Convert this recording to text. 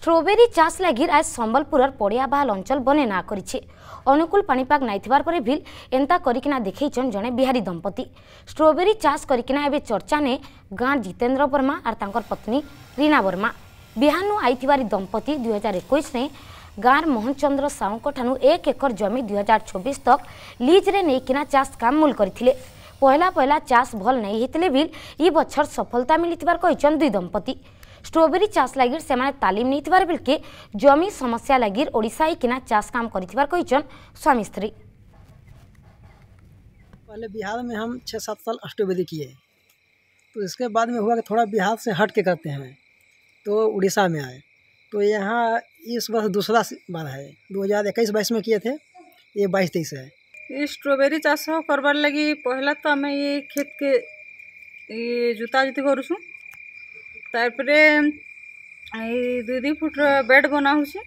strawberry চাষ লাগি আজ সম্বলপুর পড়িয়া বাহাল অঞ্চল বনে না করেছে অনুকূল পাপাগ নাই পরে ভিল এন্তা করিকিনা দেখেছেন জনে বিহারি দম্পতি স্ট্রবেরি চাষ করিকিনা এবে চর্চা নে গাঁ জিতেন্দ্র বর্মা আর তাঁর পত্নী রীনা বর্মা বিহানু আইথিবারি দম্পতি দুই হাজার একুশে গাঁর মোহনচন্দ্র সাউঙ্ঠান এক একর জমি দুই হাজার চব্বিশ তক লিজরে নেইকিনা চাষ কাম মূল করে পহলা পহলা চাষ ভল নাই হইলে বিল ই বছর সফলতা মিলিবার দুই দম্পতি স্ট্রবেরি চাষ লাগি तालीम नहीं নিয়ে जमी समस्या लगी ओडा ही किना चाष काम कर स्वामी स्त्री पहले बिहार में हम छः सात साल स्ट्रॉबेरी किए तो इसके बाद में हुआ कि थोड़ा बिहार से हट के करते हैं तो उड़ीसा में आए तो यहाँ इस वर्ष दूसरा बार है दो हज़ार इक्कीस बाईस में किए थे ये बाईस तेईस है ये स्ट्रॉबेरी चाष करवार लगी पहला तो हमें ये खेत के ये जुता जुती करूँ तार दुदी फुट बेड बना हूँ